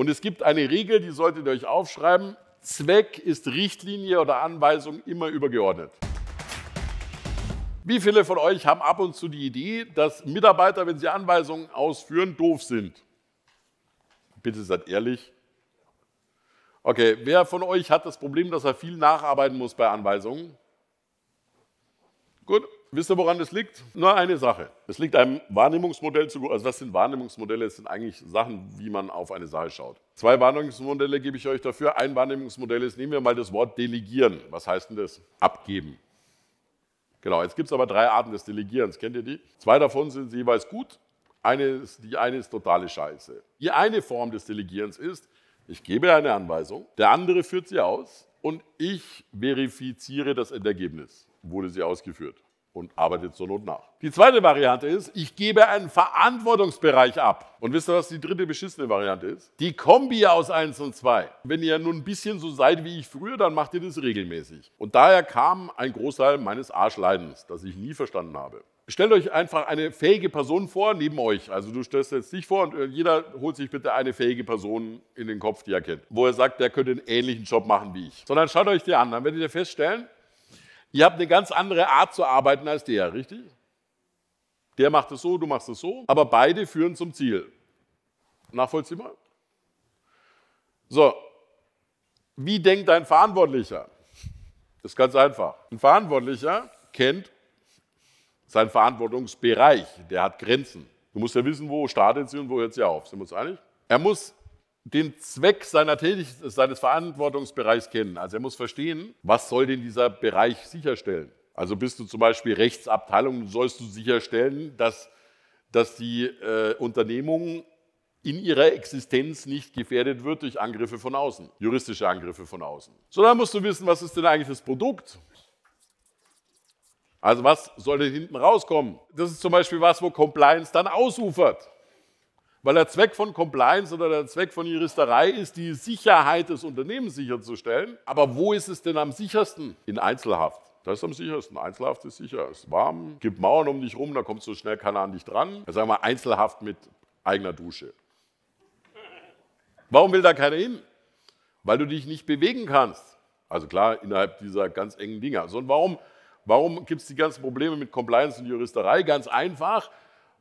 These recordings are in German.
Und es gibt eine Regel, die solltet ihr euch aufschreiben. Zweck ist Richtlinie oder Anweisung immer übergeordnet. Wie viele von euch haben ab und zu die Idee, dass Mitarbeiter, wenn sie Anweisungen ausführen, doof sind? Bitte seid ehrlich. Okay, wer von euch hat das Problem, dass er viel nacharbeiten muss bei Anweisungen? Gut, Wisst ihr, woran das liegt? Nur eine Sache. Es liegt einem Wahrnehmungsmodell zugrunde. Also was sind Wahrnehmungsmodelle? Es sind eigentlich Sachen, wie man auf eine Sache schaut. Zwei Wahrnehmungsmodelle gebe ich euch dafür. Ein Wahrnehmungsmodell ist, nehmen wir mal das Wort delegieren. Was heißt denn das? Abgeben. Genau, jetzt gibt es aber drei Arten des Delegierens. Kennt ihr die? Zwei davon sind jeweils gut. Eine ist, die eine ist totale Scheiße. Die eine Form des Delegierens ist, ich gebe eine Anweisung, der andere führt sie aus und ich verifiziere das Endergebnis. Wurde sie ausgeführt? und arbeitet zur Not nach. Die zweite Variante ist, ich gebe einen Verantwortungsbereich ab. Und wisst ihr, was die dritte beschissene Variante ist? Die Kombi aus 1 und 2. Wenn ihr nun ein bisschen so seid wie ich früher, dann macht ihr das regelmäßig. Und daher kam ein Großteil meines Arschleidens, das ich nie verstanden habe. Stellt euch einfach eine fähige Person vor neben euch. Also du stellst jetzt dich vor und äh, jeder holt sich bitte eine fähige Person in den Kopf, die er kennt, wo er sagt, der könnte einen ähnlichen Job machen wie ich. Sondern schaut euch die an. Dann werdet ihr feststellen, Ihr habt eine ganz andere Art zu arbeiten als der, richtig? Der macht es so, du machst es so, aber beide führen zum Ziel. Nachvollziehbar? So, wie denkt ein Verantwortlicher? Das ist ganz einfach. Ein Verantwortlicher kennt seinen Verantwortungsbereich, der hat Grenzen. Du musst ja wissen, wo startet sie und wo hört sie auf. Sind wir uns einig? Er muss den Zweck seiner Tätig seines Verantwortungsbereichs kennen. Also er muss verstehen, was soll denn dieser Bereich sicherstellen. Also bist du zum Beispiel Rechtsabteilung, sollst du sicherstellen, dass, dass die äh, Unternehmung in ihrer Existenz nicht gefährdet wird durch Angriffe von außen, juristische Angriffe von außen. So, dann musst du wissen, was ist denn eigentlich das Produkt? Also was soll denn hinten rauskommen? Das ist zum Beispiel was, wo Compliance dann ausufert. Weil der Zweck von Compliance oder der Zweck von Juristerei ist, die Sicherheit des Unternehmens sicherzustellen. Aber wo ist es denn am sichersten? In Einzelhaft. Das ist am sichersten. Einzelhaft ist sicher. Es ist warm, gibt Mauern um dich rum, da kommt so schnell keiner an dich dran. Sagen wir Einzelhaft mit eigener Dusche. Warum will da keiner hin? Weil du dich nicht bewegen kannst. Also klar, innerhalb dieser ganz engen Dinger. So, und warum, warum gibt es die ganzen Probleme mit Compliance und Juristerei? Ganz einfach,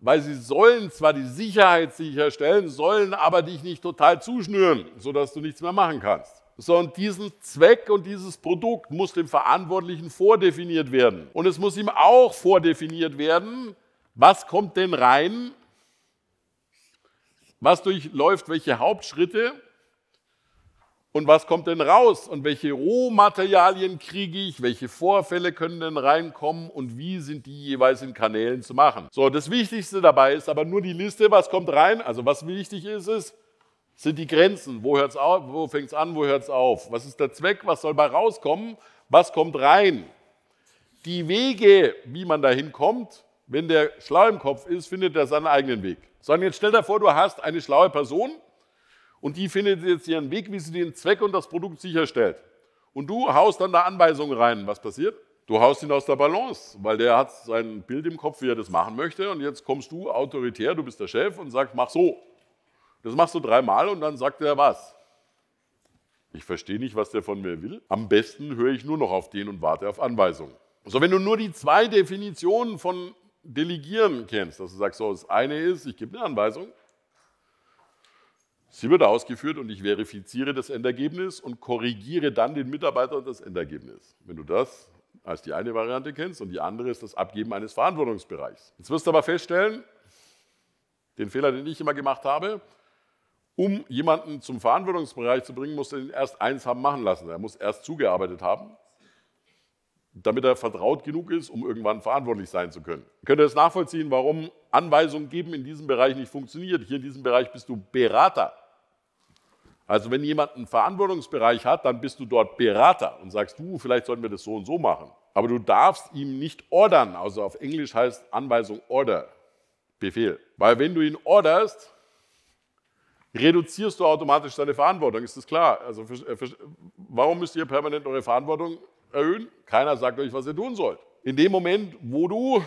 weil sie sollen zwar die Sicherheit sicherstellen, sollen aber dich nicht total zuschnüren, sodass du nichts mehr machen kannst. Sondern diesen Zweck und dieses Produkt muss dem Verantwortlichen vordefiniert werden. Und es muss ihm auch vordefiniert werden, was kommt denn rein, was durchläuft welche Hauptschritte und was kommt denn raus und welche Rohmaterialien kriege ich, welche Vorfälle können denn reinkommen und wie sind die jeweils in Kanälen zu machen. So, das Wichtigste dabei ist aber nur die Liste, was kommt rein, also was wichtig ist, ist, sind die Grenzen, wo, wo fängt es an, wo hört es auf, was ist der Zweck, was soll bei rauskommen, was kommt rein. Die Wege, wie man da hinkommt, wenn der schlau im Kopf ist, findet er seinen eigenen Weg. Sondern jetzt stell dir vor, du hast eine schlaue Person, und die findet jetzt ihren Weg, wie sie den Zweck und das Produkt sicherstellt. Und du haust dann da Anweisungen rein. Was passiert? Du haust ihn aus der Balance, weil der hat sein Bild im Kopf, wie er das machen möchte. Und jetzt kommst du autoritär, du bist der Chef und sagst, mach so. Das machst du dreimal und dann sagt er was. Ich verstehe nicht, was der von mir will. Am besten höre ich nur noch auf den und warte auf Anweisungen. So, wenn du nur die zwei Definitionen von Delegieren kennst, dass du sagst, so, das eine ist, ich gebe eine Anweisung Sie wird ausgeführt und ich verifiziere das Endergebnis und korrigiere dann den Mitarbeiter und das Endergebnis. Wenn du das als die eine Variante kennst und die andere ist das Abgeben eines Verantwortungsbereichs. Jetzt wirst du aber feststellen, den Fehler, den ich immer gemacht habe, um jemanden zum Verantwortungsbereich zu bringen, musst du ihn erst eins haben machen lassen. Er muss erst zugearbeitet haben, damit er vertraut genug ist, um irgendwann verantwortlich sein zu können. Könnt ihr das nachvollziehen, warum Anweisungen geben in diesem Bereich nicht funktioniert? Hier in diesem Bereich bist du Berater. Also wenn jemand einen Verantwortungsbereich hat, dann bist du dort Berater und sagst, du, vielleicht sollten wir das so und so machen. Aber du darfst ihm nicht ordern, also auf Englisch heißt Anweisung Order, Befehl. Weil wenn du ihn orderst, reduzierst du automatisch seine Verantwortung, ist das klar. Also für, für, äh, warum müsst ihr permanent eure Verantwortung erhöhen? Keiner sagt euch, was ihr tun sollt. In dem Moment, wo du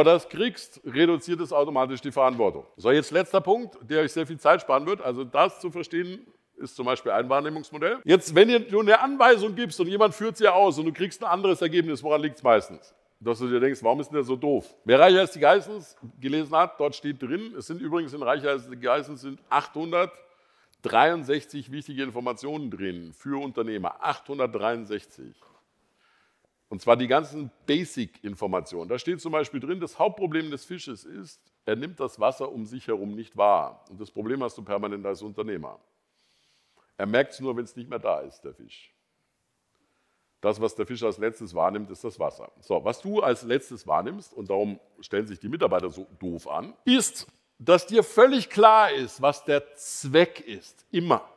oder es kriegst, reduziert es automatisch die Verantwortung. So, jetzt letzter Punkt, der euch sehr viel Zeit sparen wird. Also das zu verstehen, ist zum Beispiel ein Wahrnehmungsmodell. Jetzt, wenn du eine Anweisung gibst und jemand führt sie aus und du kriegst ein anderes Ergebnis, woran liegt es meistens? Dass du dir denkst, warum ist denn der so doof? Wer Reicher als die Geissens gelesen hat, dort steht drin, es sind übrigens in Reicher als die Geissens sind 863 wichtige Informationen drin für Unternehmer. 863. Und zwar die ganzen Basic-Informationen. Da steht zum Beispiel drin, das Hauptproblem des Fisches ist, er nimmt das Wasser um sich herum nicht wahr. Und das Problem hast du permanent als Unternehmer. Er merkt es nur, wenn es nicht mehr da ist, der Fisch. Das, was der Fisch als letztes wahrnimmt, ist das Wasser. So, was du als letztes wahrnimmst, und darum stellen sich die Mitarbeiter so doof an, ist, dass dir völlig klar ist, was der Zweck ist. Immer.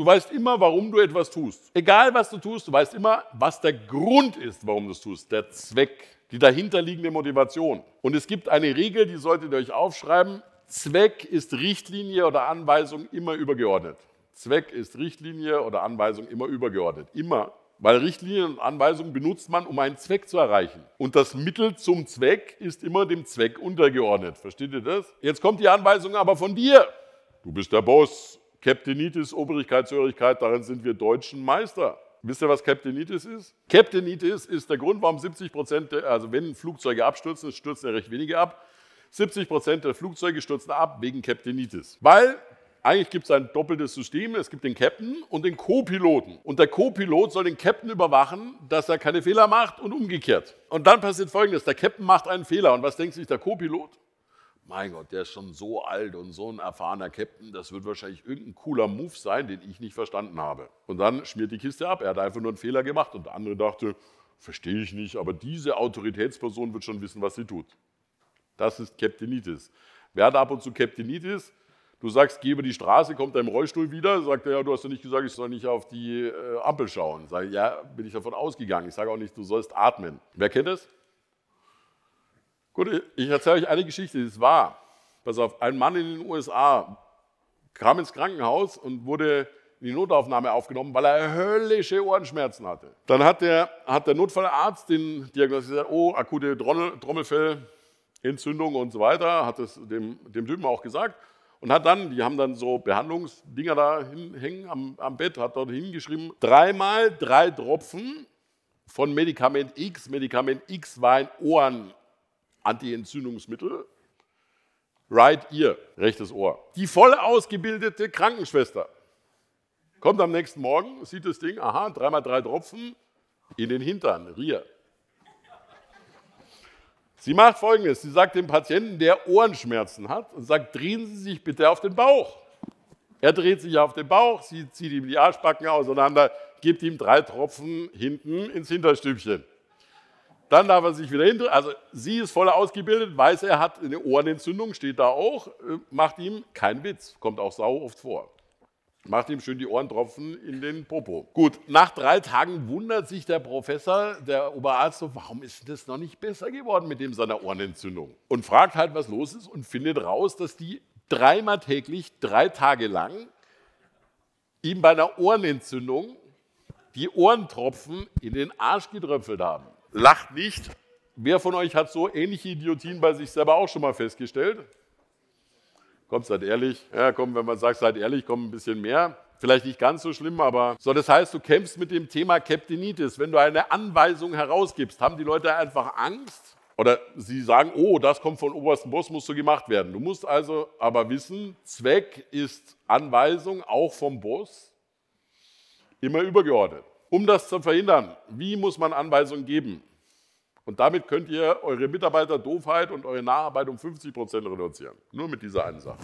Du weißt immer, warum du etwas tust. Egal, was du tust, du weißt immer, was der Grund ist, warum du es tust, der Zweck, die dahinterliegende Motivation. Und es gibt eine Regel, die solltet ihr euch aufschreiben. Zweck ist Richtlinie oder Anweisung immer übergeordnet. Zweck ist Richtlinie oder Anweisung immer übergeordnet. Immer. Weil Richtlinien und Anweisungen benutzt man, um einen Zweck zu erreichen. Und das Mittel zum Zweck ist immer dem Zweck untergeordnet. Versteht ihr das? Jetzt kommt die Anweisung aber von dir. Du bist der Boss Captainitis, Obrigkeitshörigkeit, darin sind wir Deutschen Meister. Wisst ihr, was Captainitis ist? Captainitis ist der Grund, warum 70 Prozent, also wenn Flugzeuge abstürzen, stürzen ja recht wenige ab, 70 Prozent der Flugzeuge stürzen ab wegen Captainitis. Weil eigentlich gibt es ein doppeltes System. Es gibt den Captain und den Co-Piloten. Und der Co-Pilot soll den Captain überwachen, dass er keine Fehler macht und umgekehrt. Und dann passiert Folgendes. Der Captain macht einen Fehler. Und was denkt sich der Co-Pilot? mein Gott, der ist schon so alt und so ein erfahrener Captain, das wird wahrscheinlich irgendein cooler Move sein, den ich nicht verstanden habe. Und dann schmiert die Kiste ab. Er hat einfach nur einen Fehler gemacht und der andere dachte, verstehe ich nicht, aber diese Autoritätsperson wird schon wissen, was sie tut. Das ist Captainitis. Wer hat ab und zu Captainitis? Du sagst, geh über die Straße, kommt dein Rollstuhl wieder, sagt er, ja, du hast ja nicht gesagt, ich soll nicht auf die äh, Ampel schauen. Sag, ja, bin ich davon ausgegangen. Ich sage auch nicht, du sollst atmen. Wer kennt das? Gut, ich erzähle euch eine Geschichte, die ist wahr. Pass auf, ein Mann in den USA kam ins Krankenhaus und wurde in die Notaufnahme aufgenommen, weil er höllische Ohrenschmerzen hatte. Dann hat der, hat der Notfallarzt den diagnostiziert, oh, akute Trommelfell, Entzündung und so weiter, hat es dem, dem Typen auch gesagt. Und hat dann, die haben dann so Behandlungsdinger da hängen am, am Bett, hat dort hingeschrieben, dreimal drei Tropfen von Medikament X. Medikament X war ein Ohren, Antientzündungsmittel. Right ear, rechtes Ohr. Die voll ausgebildete Krankenschwester kommt am nächsten Morgen, sieht das Ding, aha, dreimal drei Tropfen in den Hintern, Rier. Sie macht folgendes: Sie sagt dem Patienten, der Ohrenschmerzen hat, und sagt, drehen Sie sich bitte auf den Bauch. Er dreht sich auf den Bauch, sie zieht ihm die Arschbacken auseinander, gibt ihm drei Tropfen hinten ins Hinterstübchen. Dann darf er sich wieder hinter. Also sie ist voll ausgebildet, weiß, er hat eine Ohrenentzündung, steht da auch, äh, macht ihm keinen Witz, kommt auch sau oft vor. Macht ihm schön die Ohrentropfen in den Popo. Gut, nach drei Tagen wundert sich der Professor, der Oberarzt, so, warum ist das noch nicht besser geworden mit dem seiner Ohrenentzündung? Und fragt halt, was los ist und findet raus, dass die dreimal täglich, drei Tage lang, ihm bei einer Ohrenentzündung die Ohrentropfen in den Arsch getröpfelt haben. Lacht nicht. Wer von euch hat so ähnliche Idiotien bei sich selber auch schon mal festgestellt? Kommt, seid ehrlich. Ja, komm, wenn man sagt, seid ehrlich, komm ein bisschen mehr. Vielleicht nicht ganz so schlimm, aber so, das heißt, du kämpfst mit dem Thema Captainitis. Wenn du eine Anweisung herausgibst, haben die Leute einfach Angst oder sie sagen, oh, das kommt von obersten Boss, muss so gemacht werden. Du musst also aber wissen, Zweck ist Anweisung auch vom Boss immer übergeordnet. Um das zu verhindern, wie muss man Anweisungen geben? Und damit könnt ihr eure Mitarbeiter-Doofheit und eure Nacharbeit um 50 Prozent reduzieren. Nur mit dieser einen Sache.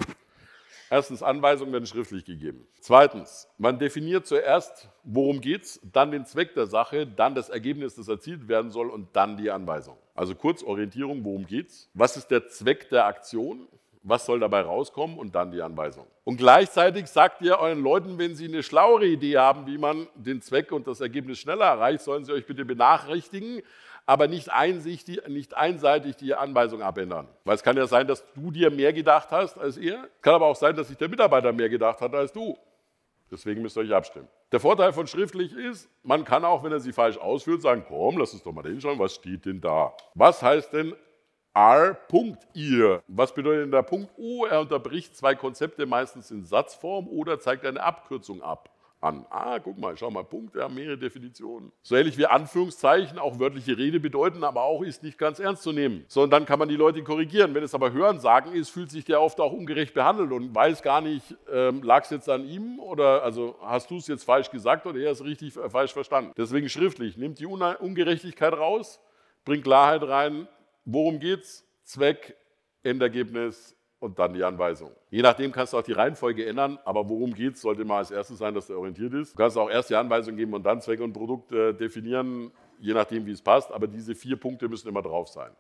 Erstens, Anweisungen werden schriftlich gegeben. Zweitens, man definiert zuerst, worum geht's, dann den Zweck der Sache, dann das Ergebnis, das erzielt werden soll und dann die Anweisung. Also kurz Orientierung, worum geht's? Was ist der Zweck der Aktion? was soll dabei rauskommen und dann die Anweisung. Und gleichzeitig sagt ihr euren Leuten, wenn sie eine schlauere Idee haben, wie man den Zweck und das Ergebnis schneller erreicht, sollen sie euch bitte benachrichtigen, aber nicht, nicht einseitig die Anweisung abändern. Weil es kann ja sein, dass du dir mehr gedacht hast als ihr, kann aber auch sein, dass sich der Mitarbeiter mehr gedacht hat als du. Deswegen müsst ihr euch abstimmen. Der Vorteil von schriftlich ist, man kann auch, wenn er sie falsch ausführt, sagen, komm, lass uns doch mal hinschauen, was steht denn da? Was heißt denn R.ir. Was bedeutet denn der Punkt O? Er unterbricht zwei Konzepte meistens in Satzform oder zeigt eine Abkürzung ab. An. Ah, guck mal, schau mal, Punkt, wir haben mehrere Definitionen. So ähnlich wie Anführungszeichen auch wörtliche Rede bedeuten, aber auch ist nicht ganz ernst zu nehmen. Sondern dann kann man die Leute korrigieren. Wenn es aber Hörensagen ist, fühlt sich der oft auch ungerecht behandelt und weiß gar nicht, ähm, lag es jetzt an ihm oder also hast du es jetzt falsch gesagt oder er ist richtig äh, falsch verstanden. Deswegen schriftlich, nimmt die Ungerechtigkeit raus, bringt Klarheit rein, worum geht's, Zweck, Endergebnis und dann die Anweisung. Je nachdem kannst du auch die Reihenfolge ändern, aber worum geht's, sollte immer als erstes sein, dass du orientiert ist. Du kannst auch erst die Anweisung geben und dann Zweck und Produkt äh, definieren, je nachdem, wie es passt. Aber diese vier Punkte müssen immer drauf sein.